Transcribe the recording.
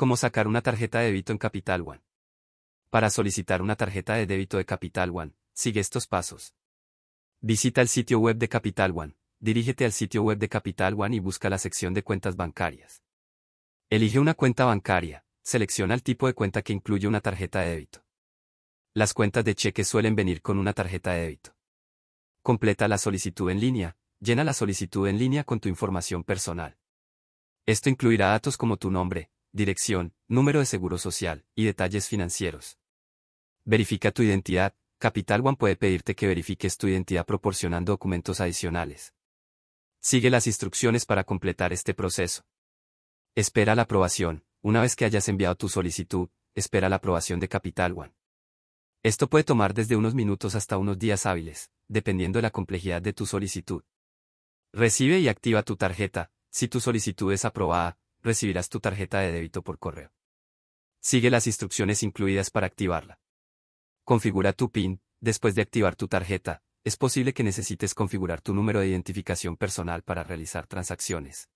Cómo sacar una tarjeta de débito en Capital One. Para solicitar una tarjeta de débito de Capital One, sigue estos pasos. Visita el sitio web de Capital One, dirígete al sitio web de Capital One y busca la sección de cuentas bancarias. Elige una cuenta bancaria, selecciona el tipo de cuenta que incluye una tarjeta de débito. Las cuentas de cheque suelen venir con una tarjeta de débito. Completa la solicitud en línea, llena la solicitud en línea con tu información personal. Esto incluirá datos como tu nombre, dirección, número de seguro social y detalles financieros. Verifica tu identidad. Capital One puede pedirte que verifiques tu identidad proporcionando documentos adicionales. Sigue las instrucciones para completar este proceso. Espera la aprobación. Una vez que hayas enviado tu solicitud, espera la aprobación de Capital One. Esto puede tomar desde unos minutos hasta unos días hábiles, dependiendo de la complejidad de tu solicitud. Recibe y activa tu tarjeta. Si tu solicitud es aprobada, recibirás tu tarjeta de débito por correo. Sigue las instrucciones incluidas para activarla. Configura tu PIN. Después de activar tu tarjeta, es posible que necesites configurar tu número de identificación personal para realizar transacciones.